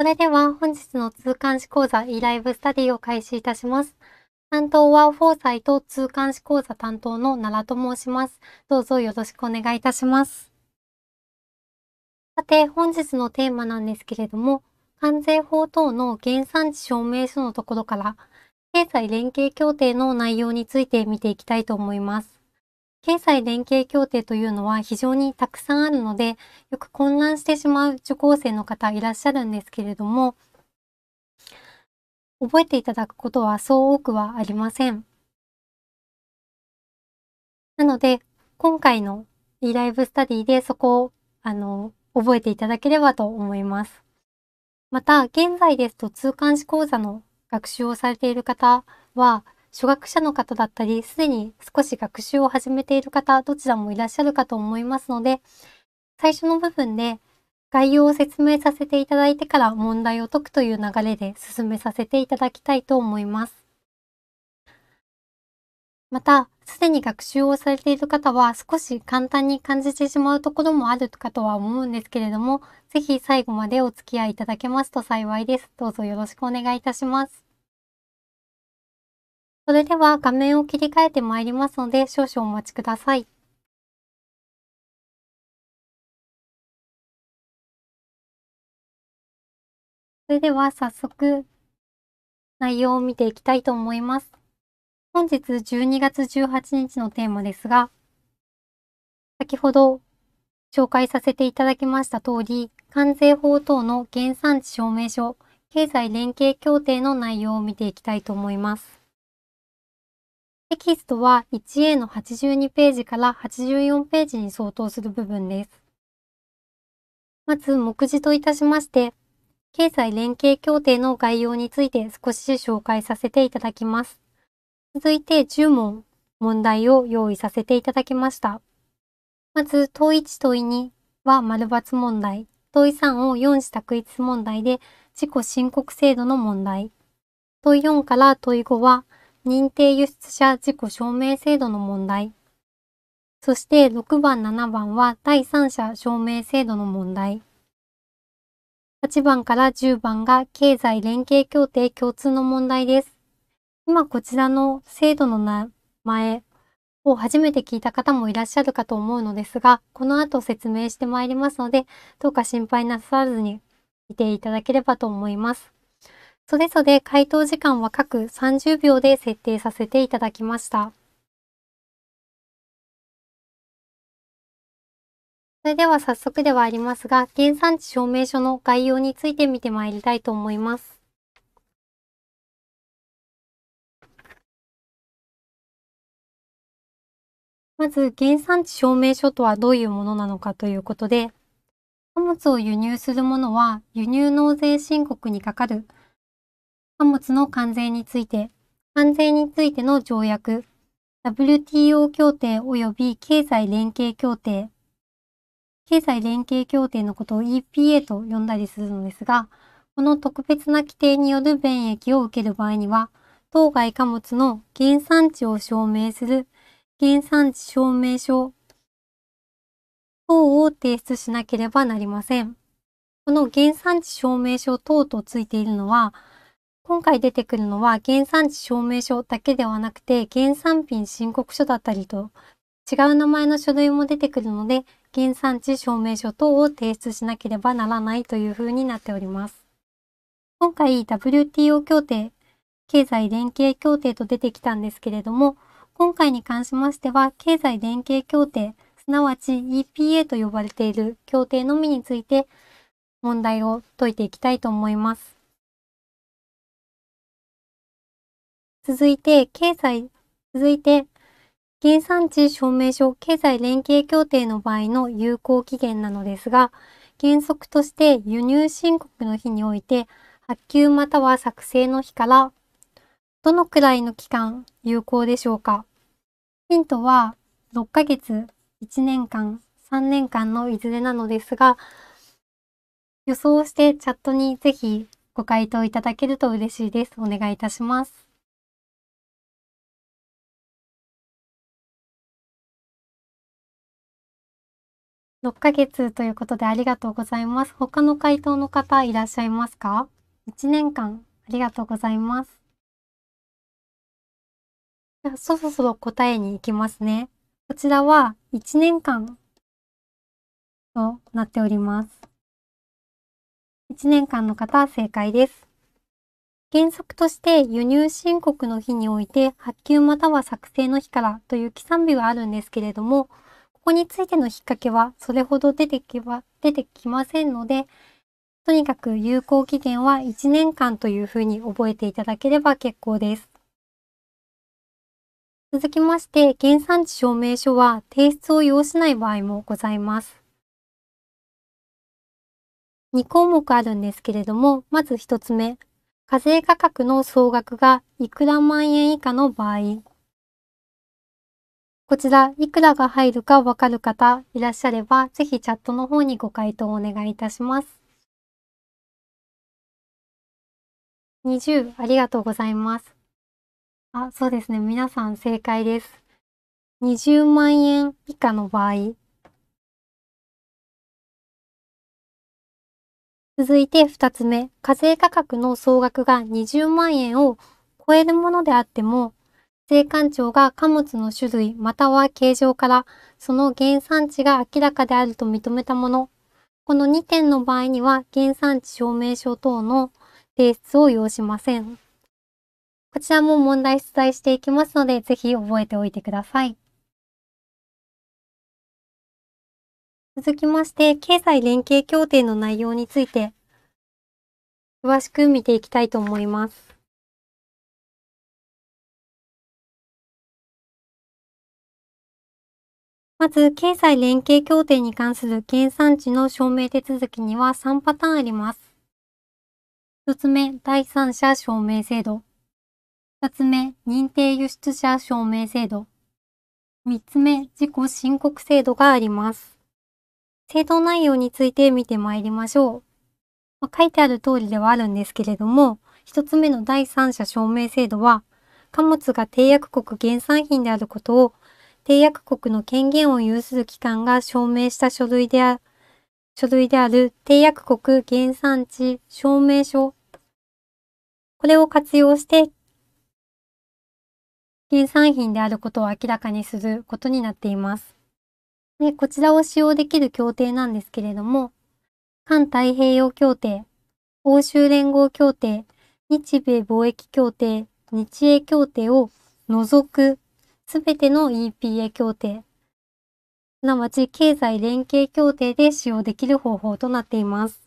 それでは本日の通関士講座 e ライブスタディを開始いたします。担当はフォーサイト通関士講座担当の奈良と申します。どうぞよろしくお願いいたします。さて、本日のテーマなんですけれども、関税法等の原産地証明書のところから、経済連携協定の内容について見ていきたいと思います。経済連携協定というのは非常にたくさんあるので、よく混乱してしまう受講生の方いらっしゃるんですけれども、覚えていただくことはそう多くはありません。なので、今回の e ライブスタディでそこを、あの、覚えていただければと思います。また、現在ですと通関士講座の学習をされている方は、初学者の方だったり、すでに少し学習を始めている方、どちらもいらっしゃるかと思いますので、最初の部分で概要を説明させていただいてから問題を解くという流れで進めさせていただきたいと思います。また、すでに学習をされている方は少し簡単に感じてしまうところもあるかとは思うんですけれども、ぜひ最後までお付き合いいただけますと幸いです。どうぞよろしくお願いいたします。それでは画面を切り替えてまいりますので少々お待ちください。それでは早速内容を見ていきたいと思います。本日12月18日のテーマですが、先ほど紹介させていただきました通り、関税法等の原産地証明書、経済連携協定の内容を見ていきたいと思います。テキストは 1A の82ページから84ページに相当する部分です。まず、目次といたしまして、経済連携協定の概要について少し紹介させていただきます。続いて10問、問題を用意させていただきました。まず、問1問2は丸抜問題、問3を4子択一問題で自己申告制度の問題、問4から問5は認定輸出者自己証明制度の問題。そして6番7番は第三者証明制度の問題。8番から10番が経済連携協定共通の問題です。今こちらの制度の名前を初めて聞いた方もいらっしゃるかと思うのですが、この後説明してまいりますので、どうか心配なさらずに見ていただければと思います。それぞれ回答時間は各30秒で設定させていただきました。それでは早速ではありますが、原産地証明書の概要について見てまいりたいと思います。まず、原産地証明書とはどういうものなのかということで、貨物を輸入するものは輸入納税申告にかかる貨物の関税について、関税についての条約、WTO 協定及び経済連携協定、経済連携協定のことを EPA と呼んだりするのですが、この特別な規定による便益を受ける場合には、当該貨物の原産地を証明する原産地証明書等を提出しなければなりません。この原産地証明書等とついているのは、今回出てくるのは原産地証明書だけではなくて原産品申告書だったりと違う名前の書類も出てくるので原産地証明書等を提出しなければならないというふうになっております。今回 WTO 協定、経済連携協定と出てきたんですけれども、今回に関しましては経済連携協定、すなわち EPA と呼ばれている協定のみについて問題を解いていきたいと思います。続いて、経済、続いて、原産地証明書経済連携協定の場合の有効期限なのですが、原則として輸入申告の日において、発給または作成の日から、どのくらいの期間有効でしょうかヒントは、6ヶ月、1年間、3年間のいずれなのですが、予想してチャットにぜひご回答いただけると嬉しいです。お願いいたします。6ヶ月ということでありがとうございます。他の回答の方いらっしゃいますか ?1 年間ありがとうございます。そろそろ答えに行きますね。こちらは1年間となっております。1年間の方正解です。原則として輸入申告の日において発給または作成の日からという記算日はあるんですけれども、ここについての引っ掛けはそれほど出てきは出てきませんので、とにかく有効期限は1年間というふうに覚えていただければ結構です。続きまして、原産地証明書は提出を要しない場合もございます。2項目あるんですけれども、まず1つ目、課税価格の総額がいくら万円以下の場合。こちら、いくらが入るかわかる方いらっしゃれば、ぜひチャットの方にご回答をお願いいたします。20、ありがとうございます。あ、そうですね。皆さん正解です。20万円以下の場合。続いて2つ目。課税価格の総額が20万円を超えるものであっても、税関庁が貨物の種類または形状からその原産地が明らかであると認めたもの。この2点の場合には原産地証明書等の提出を要しません。こちらも問題出題していきますので、ぜひ覚えておいてください。続きまして、経済連携協定の内容について、詳しく見ていきたいと思います。まず、経済連携協定に関する原産地の証明手続きには3パターンあります。1つ目、第三者証明制度。2つ目、認定輸出者証明制度。3つ目、自己申告制度があります。制度内容について見てまいりましょう。まあ、書いてある通りではあるんですけれども、1つ目の第三者証明制度は、貨物が締約国原産品であることを締約国の権限を有する機関が証明した書類であ書類である締約国原産地証明書。これを活用して原産品であることを明らかにすることになっています。でこちらを使用できる協定なんですけれども、環太平洋協定、欧州連合協定、日米貿易協定、日英協定を除くすべての EPA 協定、すなわち経済連携協定で使用できる方法となっています。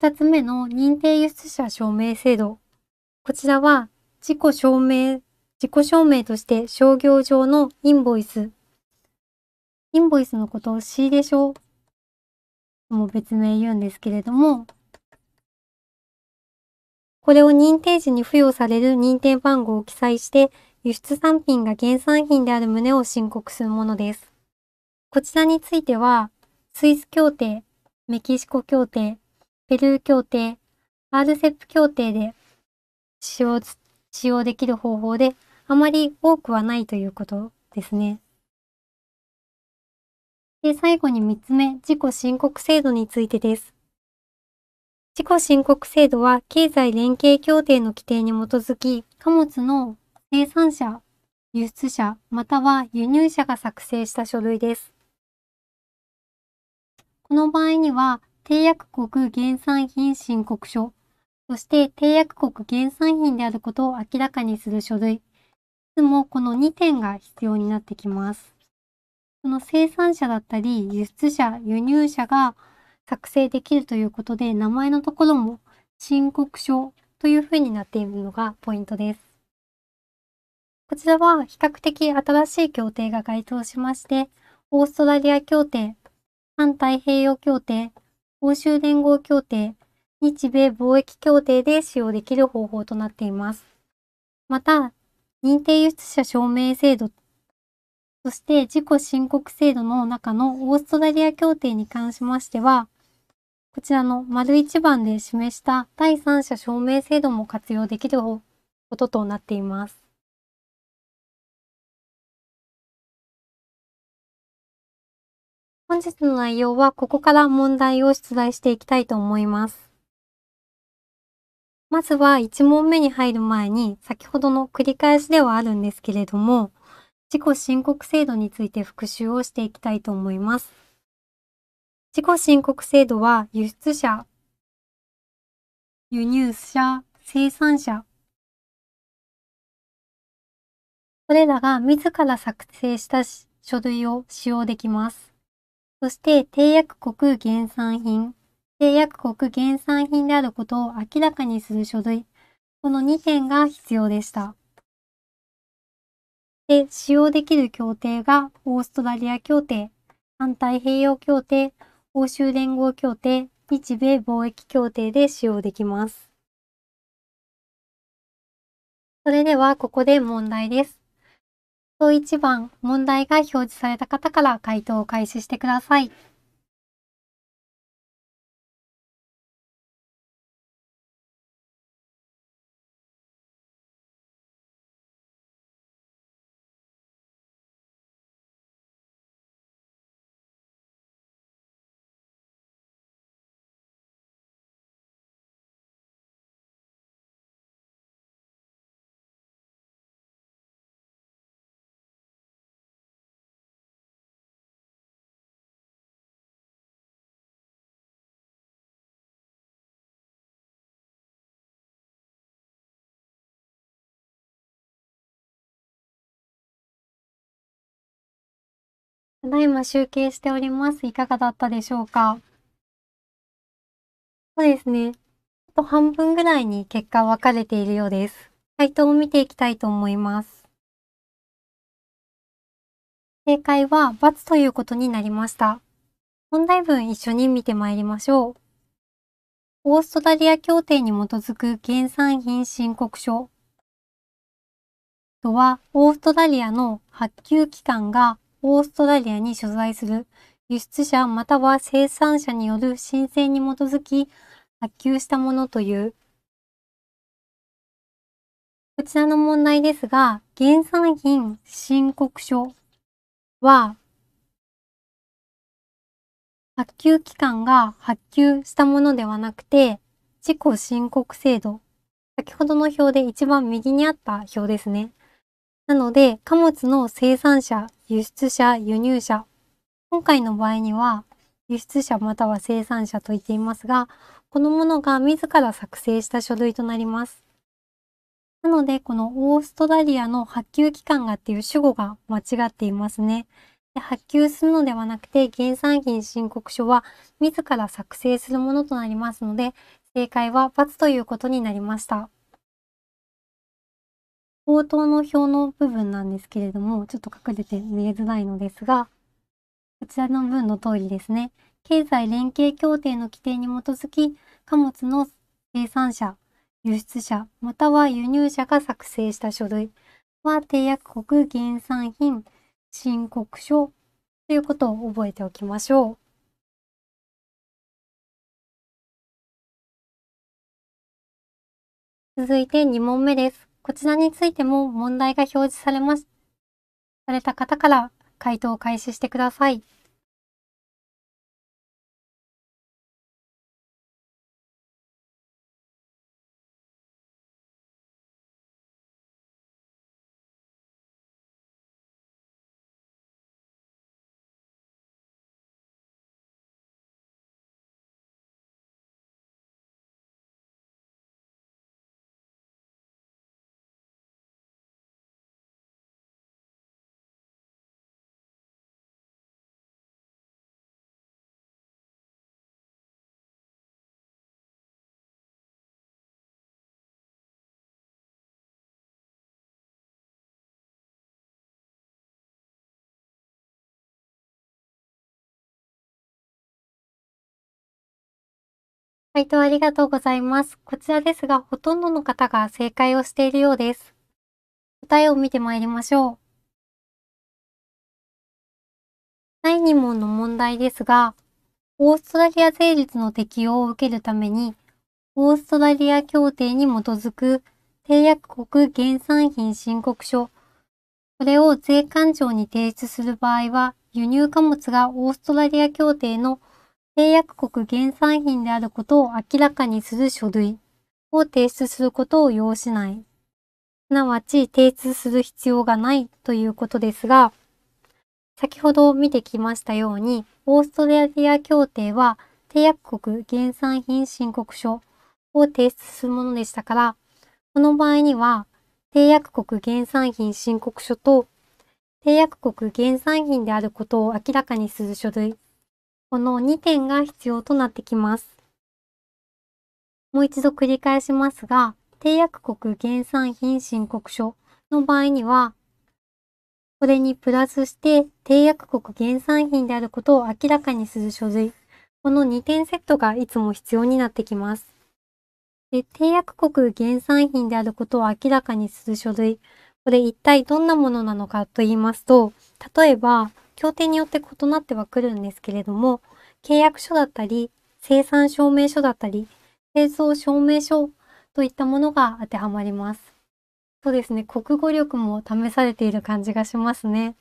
二つ目の認定輸出者証明制度。こちらは自己証明、自己証明として商業上のインボイス。インボイスのことを仕入れ証も別名言うんですけれども、これを認定時に付与される認定番号を記載して輸出産品が原産品である旨を申告するものです。こちらについては、スイス協定、メキシコ協定、ペルー協定、RCEP 協定で使用、使用できる方法であまり多くはないということですね。で、最後に3つ目、自己申告制度についてです。自己申告制度は経済連携協定の規定に基づき、貨物の生産者、輸出者または輸入者が作成した書類です。この場合には、締約国原産品申告書、そして締約国原産品であることを明らかにする書類、いつもこの2点が必要になってきます。その生産者だったり、輸出者、輸入者が作成できるということで、名前のところも申告書というふうになっているのがポイントです。こちらは比較的新しい協定が該当しまして、オーストラリア協定、反太平洋協定、欧州連合協定、日米貿易協定で使用できる方法となっています。また、認定輸出者証明制度、そして自己申告制度の中のオーストラリア協定に関しましては、こちらの丸1番で示した第三者証明制度も活用できることとなっています。本日の内容はここから問題を出題していきたいと思います。まずは1問目に入る前に先ほどの繰り返しではあるんですけれども、自己申告制度について復習をしていきたいと思います。自己申告制度は輸出者、輸入者、生産者、これらが自ら作成した書類を使用できます。そして締約国原産品、締約国原産品であることを明らかにする書類、この2点が必要でした。で、使用できる協定がオーストラリア協定、反太平洋協定、欧州連合協定、日米貿易協定で使用できます。それではここで問題です。1番問題が表示された方から回答を開始してください。ただいま集計しております。いかがだったでしょうかそうですね。あと半分ぐらいに結果分かれているようです。回答を見ていきたいと思います。正解は×ということになりました。問題文一緒に見てまいりましょう。オーストラリア協定に基づく原産品申告書とは、オーストラリアの発給期間がオーストラリアに所在する輸出者または生産者による申請に基づき発給したものという。こちらの問題ですが、原産品申告書は、発給期間が発給したものではなくて、自己申告制度。先ほどの表で一番右にあった表ですね。なので、貨物の生産者、輸出者、輸入者。今回の場合には、輸出者または生産者と言っていますが、このものが自ら作成した書類となります。なので、このオーストラリアの発給期間がっていう主語が間違っていますね。で発給するのではなくて、原産品申告書は自ら作成するものとなりますので、正解は×ということになりました。冒頭の表の部分なんですけれども、ちょっと隠れて見えづらいのですが、こちらの文の通りですね、経済連携協定の規定に基づき、貨物の生産者、輸出者、または輸入者が作成した書類は締約国原産品申告書ということを覚えておきましょう。続いて2問目です。こちらについても問題が表示されます、された方から回答を開始してください。回答ありがとうございます。こちらですが、ほとんどの方が正解をしているようです。答えを見てまいりましょう。第2問の問題ですが、オーストラリア税率の適用を受けるために、オーストラリア協定に基づく締約国原産品申告書、これを税関庁に提出する場合は、輸入貨物がオーストラリア協定の締約国原産品であることを明らかにする書類を提出することを要しない。すなわち提出する必要がないということですが、先ほど見てきましたように、オーストラリア協定は締約国原産品申告書を提出するものでしたから、この場合には、締約国原産品申告書と、締約国原産品であることを明らかにする書類この2点が必要となってきます。もう一度繰り返しますが、締約国原産品申告書の場合には、これにプラスして締約国原産品であることを明らかにする書類、この2点セットがいつも必要になってきます。で締約国原産品であることを明らかにする書類、これ一体どんなものなのかと言いますと、例えば、協定によって異なってはくるんですけれども、契約書だったり、生産証明書だったり、製造証明書といったものが当てはまります。そうですね、国語力も試されている感じがしますね。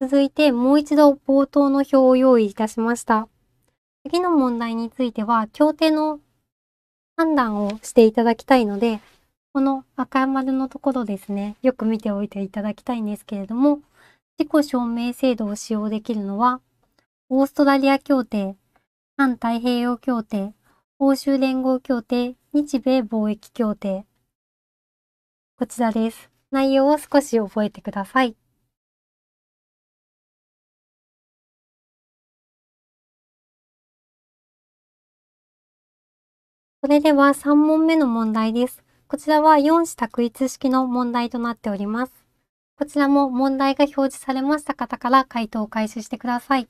続いてもう一度冒頭の表を用意いたしました。次の問題については、協定の判断をしていただきたいので、この赤丸のところですね、よく見ておいていただきたいんですけれども、自己証明制度を使用できるのは、オーストラリア協定、反太平洋協定、欧州連合協定、日米貿易協定。こちらです。内容を少し覚えてください。それでは3問目の問題です。こちらは4子択一式の問題となっております。こちらも問題が表示されました方から回答を開始してください。